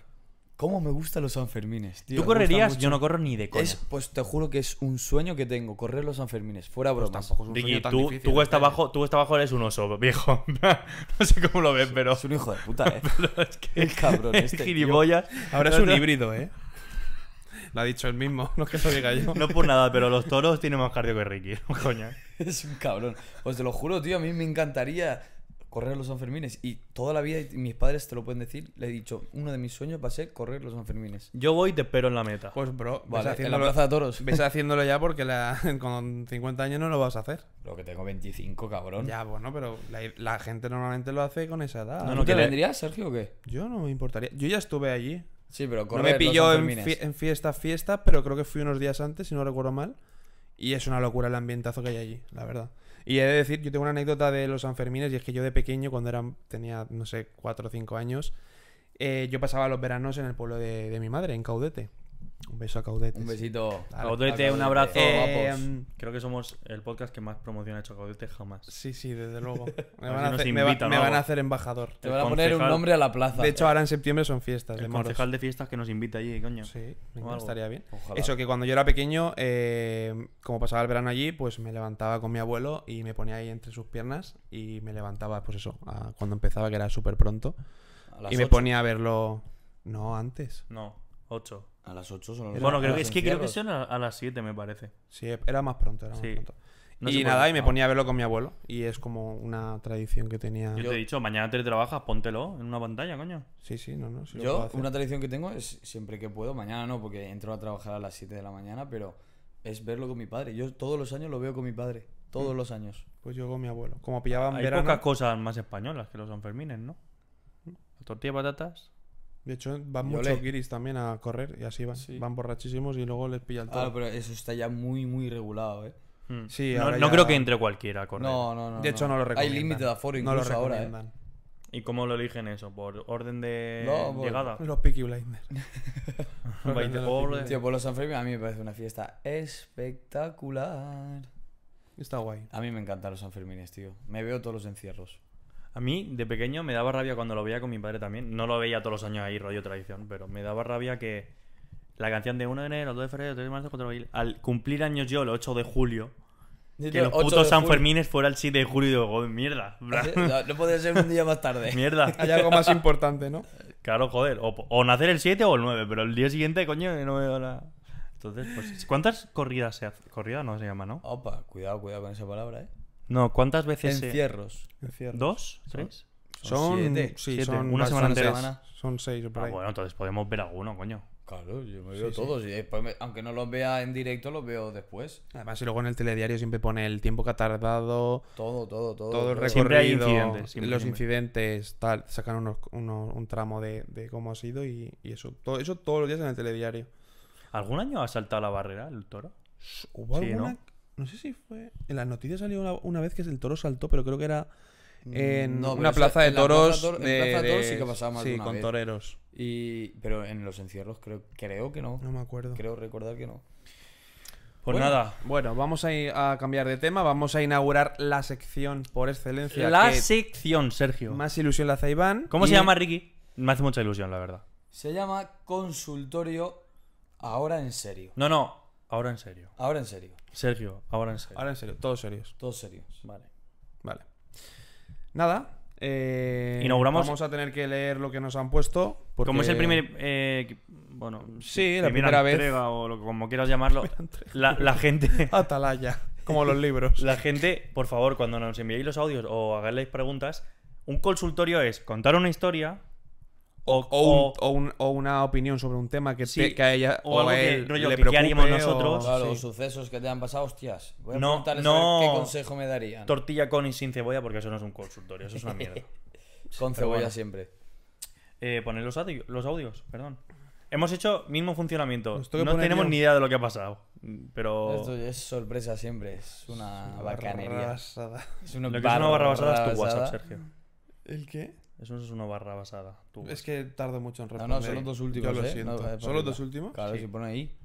¿Cómo me gustan los San tío? ¿Tú correrías? Yo no corro ni de coña. pues te juro que es un sueño que tengo, correr los San Sanfermines, fuera pues bromas. tampoco es un sueño tú, difícil, tú, ¿eh? abajo, tú eres un oso, viejo. <laughs> no sé cómo lo ves, pero... es un hijo de puta, eh. <laughs> es que cabrón este, Ahora es un híbrido, ¿eh? Lo ha dicho el mismo, <laughs> no es que lo diga yo. No por nada, pero los toros tienen más cardio que Ricky, <laughs> es un cabrón. Pues te lo juro, tío, a mí me encantaría correr los Sanfermines. Y toda la vida, mis padres te lo pueden decir, le he dicho, uno de mis sueños va a ser correr los Sanfermines. Yo voy y te espero en la meta. Pues, bro, vas vale, en la plaza de toros. Ves <laughs> haciéndolo ya porque la, con 50 años no lo vas a hacer. Lo que tengo 25, cabrón. Ya, bueno, pero la, gente normalmente lo hace con esa edad. No, te vendrías, Sergio, o qué? Yo no me importaría. Yo ya estuve allí Sí, pero no me pilló en, fiesta, fiesta, pero creo que fui unos días antes, si no recuerdo mal. Y es una locura el ambientazo que hay allí, la verdad. Y he de decir, yo tengo una anécdota de los Sanfermines y es que yo de pequeño, cuando tenía, no sé, 4 o 5 años, eh, yo pasaba los veranos en el pueblo de, de mi madre, en Caudete. Un beso a Caudete. Un besito. Caudete, un abrazo. Em, creo que somos el podcast que más promociona ha hecho Caudete jamás. Sí, sí, desde luego. Me, van, a hacer, embajador. Te van a poner un nombre a la plaza. De hecho, ahora en septiembre son fiestas. El concejal de fiestas que nos invita allí, coño. Sí, estaría bien. Eso, que cuando yo era pequeño, eh, como pasaba el verano allí, pues me levantaba con mi abuelo y me ponía ahí entre sus piernas y me levantaba, pues eso, cuando empezaba, que era súper pronto. Y me ponía a verlo. No, antes. No. 8. A las 8 son Bueno, creo que, es que creo que son a, las 7, me parece. Sí, era más pronto, y nada, y me ponía a verlo con mi abuelo. Y es como una tradición que tenía. Yo te he dicho, mañana te trabajas, póntelo en una pantalla, coño. Sí, sí, no, no. Yo, una tradición que tengo es siempre que puedo, mañana no, porque entro a trabajar a las 7 de la mañana, pero es verlo con mi padre. Yo todos los años lo veo con mi padre, todos mm. los años. Pues yo con mi abuelo. Como pillaban Hay pocas cosas más españolas que los Sanfermines, ¿no? La tortilla de patatas, de hecho, van muchos guiris también a correr y así van. Van borrachísimos y luego les pilla el toro. Claro, pero eso está ya muy, muy regulado, ¿eh? Hmm. Sí, no, no creo que entre cualquiera a correr. No, no, no. De hecho, no, lo recomiendan. Hay límite de aforo incluso no lo ahora. ¿eh? ¿Y cómo lo eligen eso? ¿Por orden de no, por... llegada? Los Peaky Blinders. <laughs> <laughs> Tío, por los Sanfermines a mí me parece una fiesta espectacular. Está guay. A mí me encantan los Sanfermines, tío. Me veo todos los encierros. A mí, de pequeño, me daba rabia cuando lo veía con mi padre también. No lo veía todos los años ahí, rollo tradición, pero me daba rabia que la canción de 1 de enero, 2 de febrero, 3 de marzo, 4 de abril, al cumplir años yo, el 8 de julio, que los putos Fermines fuera el 7 de julio digo, mierda. <laughs> No, puede ser un día más tarde. <laughs> mierda. <laughs> Hay algo más importante, ¿no? Claro, joder. O, nacer el 7 o el 9, pero el día siguiente, coño, no veo la. Entonces, pues, ¿cuántas corridas se hace? Corrida no se llama, ¿no? Opa, cuidado, cuidado con esa palabra, ¿eh? No, ¿cuántas veces? Encierros. ¿Dos? ¿Tres? Son, siete. Sí, Son una semana Son seis ah, Bueno, entonces podemos ver alguno, coño. Claro, yo me veo todos. Y aunque no los vea en directo, los veo después. Además, y luego en el telediario siempre pone el tiempo que ha tardado. Todo, todo, todo. Todo el recorrido. Siempre incidentes. los incidentes, tal. Sacan un tramo de, cómo ha sido y, eso. Todo, eso todos los días en el telediario. ¿Algún año ha saltado la barrera el toro? sí, ¿no? No sé si fue. En las noticias salió una, vez que el toro saltó, pero creo que era mm, en una plaza de toros. En plaza, toros sí que pasaba más con toreros. Y, pero en los encierros creo, creo que no. No me acuerdo. Creo recordar que no. Pues nada. Bueno, vamos a, cambiar de tema. Vamos a inaugurar la sección por excelencia. La sección, Sergio. Más ilusión la hace ¿Cómo se llama, Ricky? Me hace mucha ilusión, la verdad. Se llama consultorio ahora en serio. No, no, ahora en serio. Ahora en serio. Sergio, ahora en serio. Ahora en serio, todos serios. Todos serios. Vale. Vale. Nada. Eh, Inauguramos. Vamos a tener que leer lo que nos han puesto. Porque... Como es el primer. Eh, bueno, sí, la primera, Entrega, o lo, como quieras llamarlo. La, la gente. <laughs> Atalaya. Como los libros. <laughs> la gente, por favor, cuando nos enviéis los audios o hagáis preguntas, un consultorio es contar una historia o, una opinión sobre un tema que, sí, a ella o, a él le preocupe, nosotros. los sucesos que te han pasado, hostias. Voy a no, no. qué consejo me darían. Tortilla con y sin cebolla, porque eso no es un consultorio, eso es una mierda. <laughs> con cebolla siempre. Eh, poner los, audios, perdón. Hemos hecho mismo funcionamiento. No tenemos ni idea de lo que ha pasado. Pero. Esto es sorpresa siempre. Es una, es una bacanería. lo que es una barra basada es tu WhatsApp, Sergio. ¿El qué? Eso es una barra basada. Es que tardo mucho en responder. No, no, son los dos últimos. Yo lo ¿eh? siento. Eh, ¿Son los dos últimos? Claro, si pone ahí.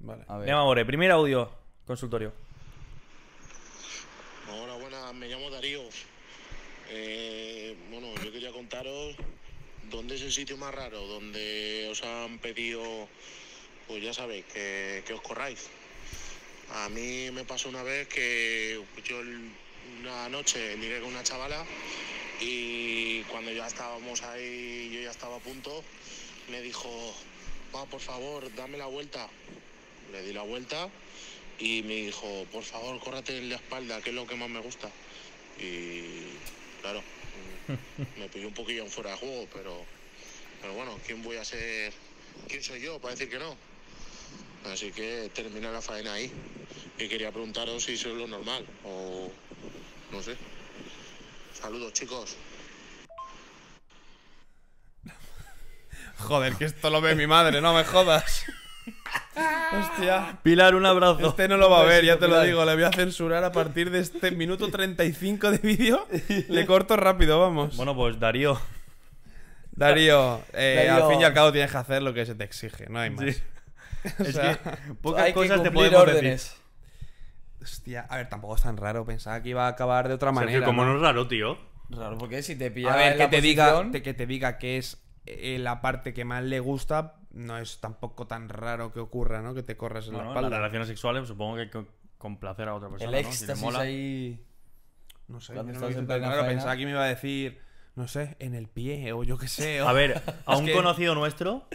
Vale. A ver. ahora, primer audio, consultorio. Hola, buenas, me llamo Darío. Eh, bueno, yo quería contaros dónde es el sitio más raro, donde os han pedido, pues ya sabéis, que, que os corráis. A mí me pasó una vez que yo una noche ligué con una chavala y cuando ya estábamos ahí, yo ya estaba a punto, me dijo, va, por favor, dame la vuelta. Le di la vuelta y me dijo, por favor, córrate en la espalda, que es lo que más me gusta. Y claro, me pilló un poquillo fuera de juego, pero, pero bueno, ¿quién voy a ser? ¿Quién soy yo para decir que no? Así que terminé la faena ahí. Y quería preguntaros si eso es lo normal o no sé. Saludos, chicos. <laughs> Joder, que esto lo ve mi madre, no me jodas. <laughs> Hostia. Pilar, un abrazo. Este no lo va a ver, ya te lo digo. Le voy a censurar a partir de este minuto 35 de vídeo. <laughs> Le corto rápido, vamos. Bueno, pues Darío. Eh, Darío, al fin y al cabo tienes que hacer lo que se te exige, no hay más. es que pocas hay cosas te podemos Hostia, a ver, tampoco es tan raro. Pensaba que iba a acabar de otra manera. Sergio, como ¿no? es raro, tío. Raro, porque si te pilla. A ver, que, te diga, que te diga que es eh, la parte que más le gusta, no es tampoco tan raro que ocurra, ¿no? Que te corras en la espalda. las relaciones sexuales, supongo que con, placer a otra persona. El ¿no? ahí. No sé, no Pensaba que me iba a decir, no sé, en el pie o yo qué sé. A ver, <laughs> a un conocido nuestro,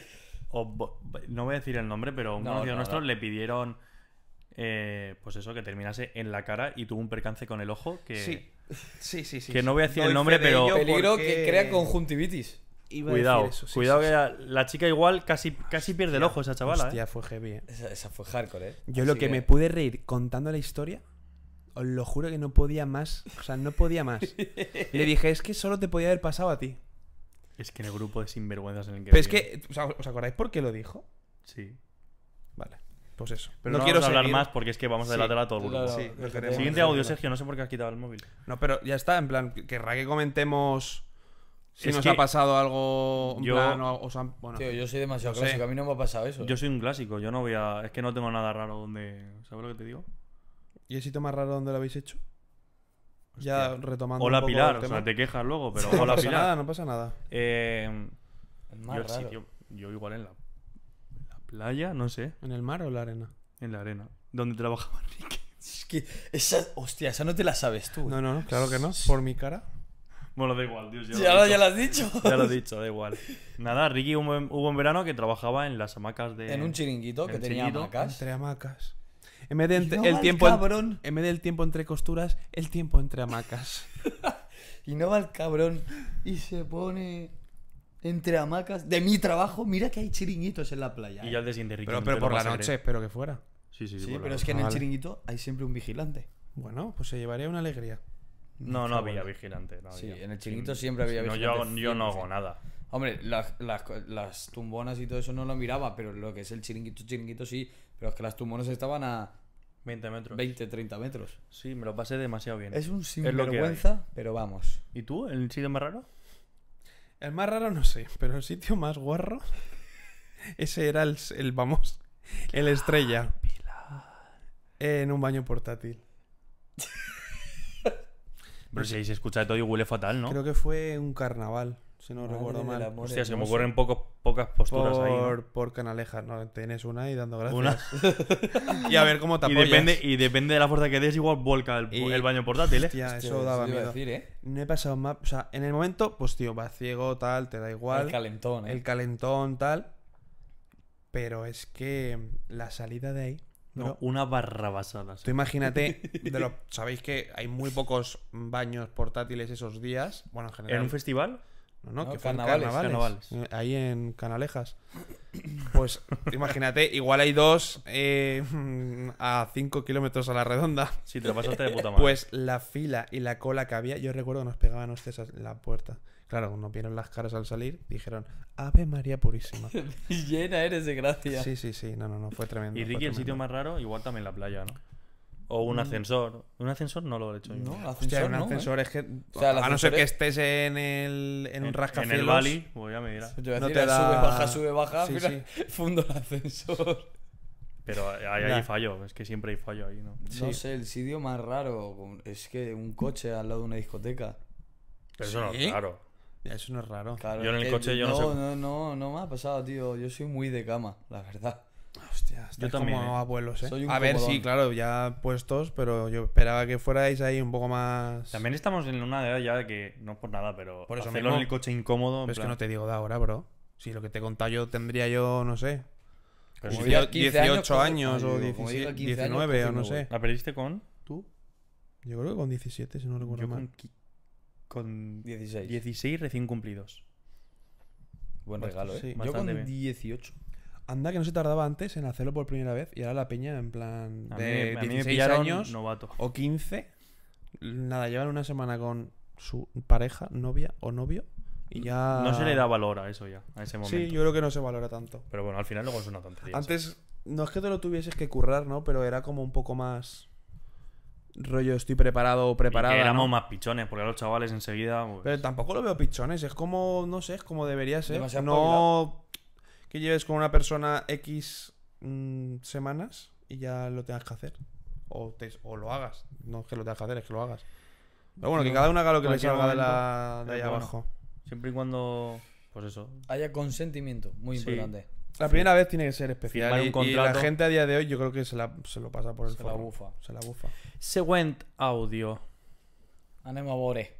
no voy a decir el nombre, pero a un conocido nuestro le pidieron eh, pues eso, que terminase en la cara y tuvo un percance con el ojo que... Sí, sí, sí. que no voy a decir el nombre, pero... Peligro que crea conjuntivitis. cuidado, cuidado que la chica igual casi, casi pierde el ojo esa chavala. Hostia, ¿eh? fue heavy. Eh. Esa, fue hardcore, ¿eh? Yo lo que, me pude reír contando la historia os lo juro que no podía más. O sea, no podía más. <laughs> Le dije, es que solo te podía haber pasado a ti. Es que en el grupo de sinvergüenzas en el que. Pero es que, ¿os acordáis por qué lo dijo? Sí. Vale. Pues eso. Pero no, quiero hablar más porque es que vamos a delatar a todo el mundo. Sí, Siguiente audio, Sergio, no sé por qué has quitado el móvil. No, pero ya está, en plan, querrá que comentemos si nos ha pasado algo en yo, o, bueno, tío, yo soy demasiado clásico, a mí no me ha pasado eso. Yo soy un clásico, yo no voy a... Es que no tengo nada raro donde... ¿Sabes lo que te digo? ¿Y el sitio más raro donde lo habéis hecho? Ya retomando Hola un poco Pilar, el tema. o sea, te quejas luego, pero <laughs> hola no pasa Nada, no pasa nada. Eh, yo, yo igual en la playa, no sé. ¿En el mar o la arena? En la arena. ¿Dónde trabajaba Ricky? <laughs> Es que esa, hostia, esa no te la sabes tú. No, eh. no, no, claro que no. Por mi cara. Bueno, da igual, Dios. Ya, lo, ya lo has dicho. <laughs> Ya lo he <laughs> dicho, da igual. Nada, Ricky hubo, un verano que trabajaba en las hamacas de. En un chiringuito que tenía hamacas. Entre hamacas. En vez el tiempo, en vez del tiempo entre costuras, el tiempo entre hamacas. y no va el cabrón y se pone entre hamacas de mi trabajo. Mira que hay chiringuitos en la playa. Y eh. yo al de Pero, pero por la noche espero que fuera. Sí, sí, sí. pero es que en el chiringuito hay siempre un vigilante. Bueno, pues se llevaría una alegría. No, no había vigilante. Sí, en el chiringuito siempre había No, yo, yo no hago nada. Hombre, las, tumbonas y todo eso no lo miraba, pero lo que es el chiringuito, chiringuito sí. Pero es que las tumbonas estaban a 20 metros. 20, 30 metros. Sí, me lo pasé demasiado bien. Es un sinvergüenza, pero vamos. ¿Y tú? ¿El sitio más raro? El más raro no sé, pero el sitio más guarro. <laughs> Ese era el, el vamos, el estrella. Ah, en un baño portátil. <laughs> Pero si ahí se escucha de todo y huele fatal, ¿no? Creo que fue un carnaval si no recuerdo mal. Hostia, se me ocurren pocos, pocas posturas ahí. Por canalejas, ¿no? Tienes una y dando gracias. <laughs> y a ver cómo te Y depende, y depende de la fuerza que des, igual volca el, baño portátil, ¿eh? Hostia, eso daba miedo. ¿eh? No he pasado más. O sea, en el momento, pues tío, va ciego, tal, te da igual. El calentón, ¿eh? El calentón, tal. Pero es que la salida de ahí. No, una barra basada. Tú imagínate, <laughs> lo, sabéis que hay muy pocos baños portátiles esos días. Bueno, en general. ¿En un festival? ¿no? no que fue en carnavales, eh, Ahí en Canalejas. Pues imagínate, igual hay dos eh, <laughs> a 5 kilómetros a la redonda. Si te lo pasaste de puta madre. Pues la fila y la cola que había, yo recuerdo que nos pegaban ustedes en la puerta. Claro, nos vieron las caras al salir, dijeron, Ave María Purísima. <laughs> Llena eres de gracia. Sí, sí, sí, no, no, no, fue tremendo. Y Ricky, el sitio más raro, igual también la playa, ¿no? O un mm. ascensor. Un ascensor no lo he hecho yo. No, ascensor, un ¿eh? ascensor es que. a no ser que estés en el. En, en un rascacielos. En el Bali, voy ya me no ah, Sube, baja, sube, baja. <laughs> fundo el ascensor. Pero hay, hay fallo, es que siempre hay fallo ahí, ¿no? No sé, el sitio más raro es que un coche al lado de una discoteca. Pero eso no es raro. Eso no es raro. yo en el coche yo no, sé. No, no, no me ha pasado, tío. Yo soy muy de cama, la verdad. Hostia, yo como ¿eh? abuelos, ¿eh? a ver, sí, claro, ya puestos, pero yo esperaba que fuerais ahí un poco más. También estamos en una edad ya de que, no por nada, pero. Por eso hacerlo en el coche incómodo. es que no te digo de ahora, bro. Si lo que te he contado yo tendría yo, no sé. 18, años, o 19 pues o no sé. ¿La perdiste con? ¿Tú? Yo creo que con 17, si no recuerdo mal. Con, 16. 16 recién cumplidos. Buen regalo, ¿eh? Sí. Yo con 18. Anda que no se tardaba antes en hacerlo por primera vez y ahora la peña en plan de años o 15. Nada, llevan una semana con su pareja, novia o novio y ya... No se le da valor a eso ya, a ese momento. Sí, yo creo que no se valora tanto. Pero bueno, al final luego es una tontería. Antes, no es que te lo tuvieses que currar, ¿no? Pero era como un poco más rollo estoy preparado o preparada. éramos más pichones, porque los chavales enseguida. Pues Pero tampoco lo veo pichones, es como, no sé, es como debería ser. no que lleves con una persona X mm, semanas y ya lo tengas que hacer. O, o lo hagas. No es que lo tengas que hacer, es que lo hagas. Pero bueno, que cada uno haga lo que le salga de, ahí abajo. Siempre y cuando. Pues eso. Haya consentimiento, muy importante. La primera vez tiene que ser especial. Y, la gente a día de hoy yo creo que se, lo pasa por el Se la bufa. Se la bufa. Següent audio. Anemo Bore.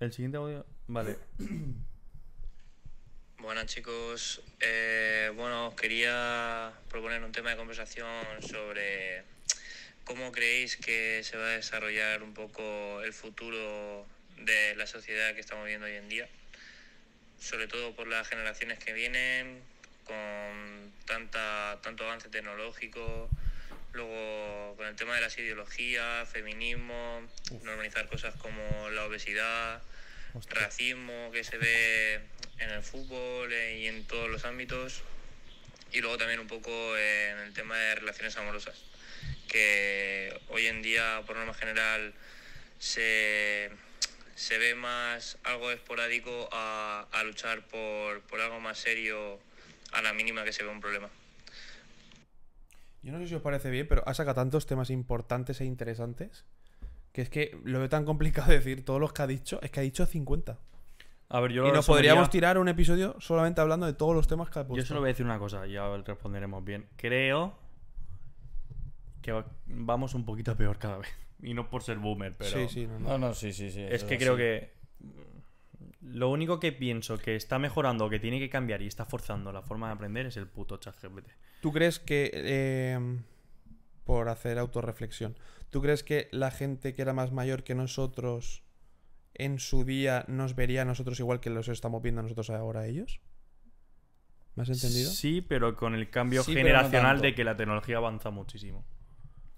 El siguiente audio. Vale. <clears throat> Buenas chicos, eh, bueno, os quería proponer un tema de conversación sobre cómo creéis que se va a desarrollar un poco el futuro de la sociedad que estamos viendo hoy en día, sobre todo por las generaciones que vienen, con tanta, tanto avance tecnológico, luego con el tema de las ideologías, feminismo, normalizar cosas como la obesidad, racismo que se ve en el fútbol eh, y en todos los ámbitos. Y luego también un poco en el tema de relaciones amorosas, que hoy en día por norma general se, se ve más algo esporádico a, luchar por, por algo más serio a la mínima que se ve un problema. Yo no sé si os parece bien, pero ha sacado tantos temas importantes e interesantes que es que lo veo tan complicado <laughs> decir todos los que ha dicho, es que ha dicho 50 y nos podríamos tirar un episodio solamente hablando de todos los temas que ha Yo solo voy a decir una cosa y ya responderemos bien. Creo que vamos un poquito peor cada vez. <laughs> Y no por ser boomer, pero. Sí, sí, no, no, sí, sí, sí. Es que creo que. Lo único que pienso que está mejorando, que tiene que cambiar y está forzando la forma de aprender es el puto ChatGPT. ¿Tú crees que. Em, por hacer autorreflexión. ¿Tú crees que la gente que era más mayor que nosotros en su día nos vería a nosotros igual que los estamos viendo nosotros ahora a ellos? ¿Me has entendido? Sí, pero con el cambio generacional de que la tecnología avanza muchísimo.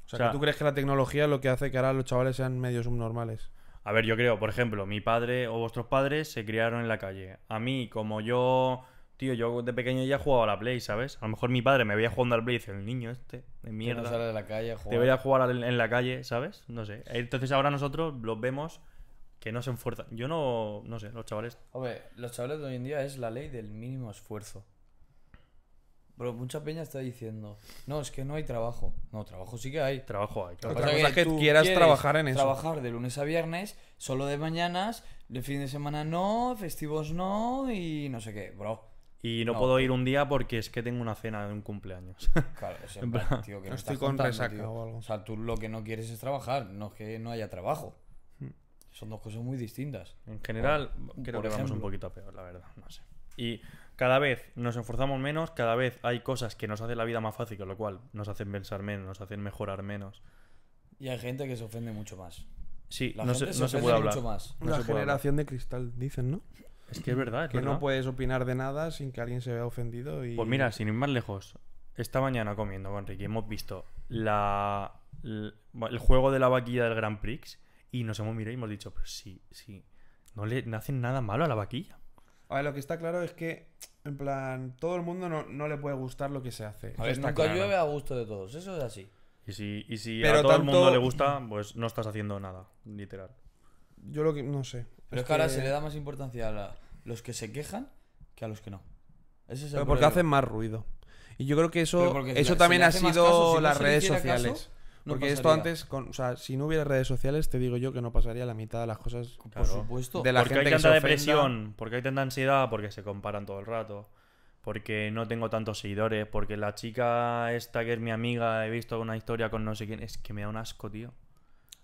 O sea, ¿tú crees que la tecnología es lo que hace que ahora los chavales sean medios subnormales? A ver, yo creo, por ejemplo, mi padre o vuestros padres se criaron en la calle. A mí, como yo, tío, yo de pequeño ya jugaba a la Play, ¿sabes? A lo mejor mi padre me veía jugando al Play y dice, el niño este, de mierda. de la calle, Te voy a jugar en la calle, ¿sabes? No sé. Entonces ahora nosotros los vemos que no se enfuerzan Yo no, no sé, los chavales. Hombre, los chavales de hoy en día es la ley del mínimo esfuerzo. Pero mucha peña está diciendo, no, es que no hay trabajo. No, trabajo sí que hay. Trabajo hay. es que, quieras trabajar en eso. Trabajar de lunes a viernes, solo de mañanas, de fin de semana no, festivos no y no sé qué, bro. Y no, puedo ir un día porque es que tengo una cena de un cumpleaños. <laughs> Claro, o sea, tío, que no, estoy con resaca o algo. O sea, tú lo que no quieres es trabajar, no es que no haya trabajo. Son dos cosas muy distintas. En general, creo que vamos un poquito a peor, la verdad. Y cada vez nos esforzamos menos, cada vez hay cosas que nos hacen la vida más fácil, con lo cual nos hacen pensar menos, nos hacen mejorar menos. Y hay gente que se ofende mucho más. Sí, no, se, no se, puede hablar. Mucho más. la generación de cristal, dicen, ¿no? Es que es verdad. que no puedes opinar de nada sin que alguien se vea ofendido. Y... Pues mira, sin ir más lejos, esta mañana comiendo con Ricky hemos visto la, el juego de la vaquilla del Grand Prix y nos hemos mirado y hemos dicho, pues sí, sí, no le hacen nada malo a la vaquilla. A ver, lo que está claro es que, en plan, todo el mundo no, le puede gustar lo que se hace. nunca llueve a gusto de todos, eso es así. Y si, a todo el mundo le gusta, pues no estás haciendo nada, literal. Yo lo que. No sé. Pero es, que ahora se le da más importancia a los que se quejan que a los que no. porque hacen más ruido. Y yo creo que eso, eso también ha sido las redes sociales. Porque esto antes, o sea, si no hubiera redes sociales, te digo yo que no pasaría la mitad de las cosas. Por pues, supuesto. De la gente hay tanta que depresión, porque hay tanta ansiedad, porque se comparan todo el rato. Porque no tengo tantos seguidores, porque la chica esta que es mi amiga, he visto una historia con no sé quién. Es que me da un asco, tío.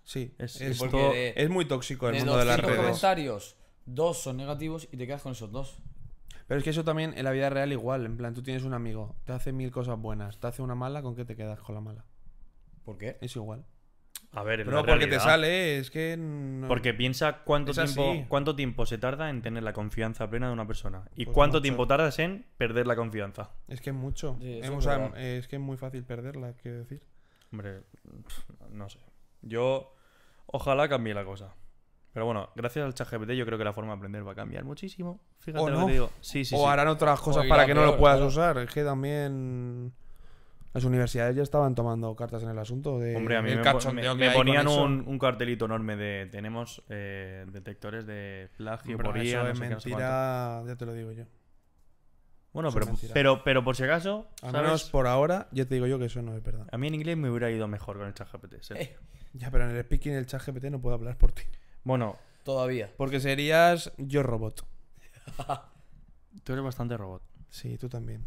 Sí, es, es muy tóxico el mundo de las redes. comentarios, dos son negativos y te quedas con esos dos. Pero es que eso también en la vida real igual, en plan, tú tienes un amigo, te hace mil cosas buenas, te hace una mala, ¿con qué te quedas con la mala? ¿Por qué? Es igual. A ver, no porque te sale, es que. Porque piensa cuánto tiempo, cuánto tiempo se tarda en tener la confianza plena de una persona y pues cuánto tiempo tardas en perder la confianza. Es que eh, es mucho. es, que es muy fácil perderla, quiero decir. Hombre, no sé. Yo. Ojalá cambie la cosa. Pero bueno, gracias al ChatGPT yo creo que la forma de aprender va a cambiar muchísimo. Fíjate lo que digo. Sí, sí, o harán otras cosas para que no lo puedas usar. Es que también. Las universidades ya estaban tomando cartas en el asunto. De... Hombre, a mí me, ponían un, cartelito enorme de tenemos eh, detectores de plagio, por eso es mentira, ya te lo digo yo. Bueno, pero, pero, pero, por si acaso. Al menos por ahora, yo te digo yo que eso no es verdad. A mí en inglés me hubiera ido mejor con el chat GPT. Eh. Ya, pero en el speaking el chat GPT no puedo hablar por ti. Bueno. Todavía. Porque serías yo robot. <laughs> tú eres bastante robot. Sí, tú también.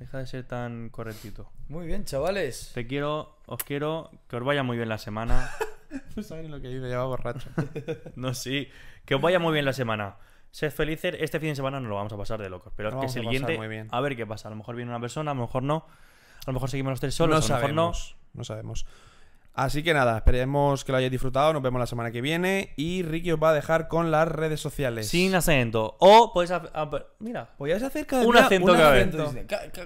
Deja de ser tan correctito. Muy bien, chavales. Te quiero, os quiero, que os vaya muy bien la semana. <laughs> no saben lo que dice, lleva borracho. <laughs> no, sí. Que os vaya muy bien la semana. Sed felices. Este fin de semana no lo vamos a pasar de locos. Pero es que el siguiente. A ver qué pasa. A lo mejor viene una persona, a lo mejor no. A lo mejor seguimos los tres solos, a lo mejor no. No sabemos. Así que nada, esperemos que lo hayáis disfrutado. Nos vemos la semana que viene. Y Ricky os va a dejar con las redes sociales. Sin acento. O podéis. Ah, mira. podéis hacer cada un acento cada vez.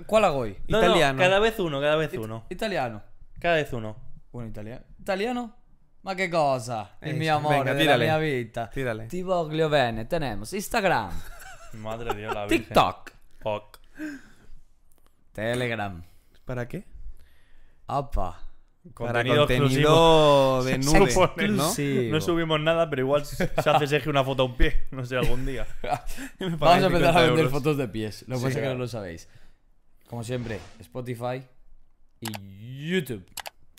¿Cuál hago hoy? italiano. cada vez uno, cada vez uno. italiano. Cada vez uno. Bueno, italiano. Italiano. Ma qué cosa? Eh, Il mi amor, amore, mi tírale, mia Tírale. Ti bene. Tenemos Instagram. <laughs> Madre de Dios, la virgen. TikTok. Telegram. ¿Para qué? Apa. Contenido, contenido exclusivo. de <laughs> nube. ¿no? subimos nada, pero igual se hace Sergio una foto a un pie. No sé, algún día. <laughs> Vamos a empezar a vender fotos de pies. Lo que pasa es que no lo sabéis. Como siempre, Spotify y YouTube.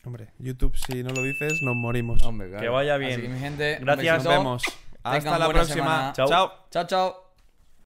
Hombre, YouTube, si no lo dices, nos morimos. Que vaya bien. gente, Gracias. Nos vemos. Hasta la próxima. Chao. Chao, chao.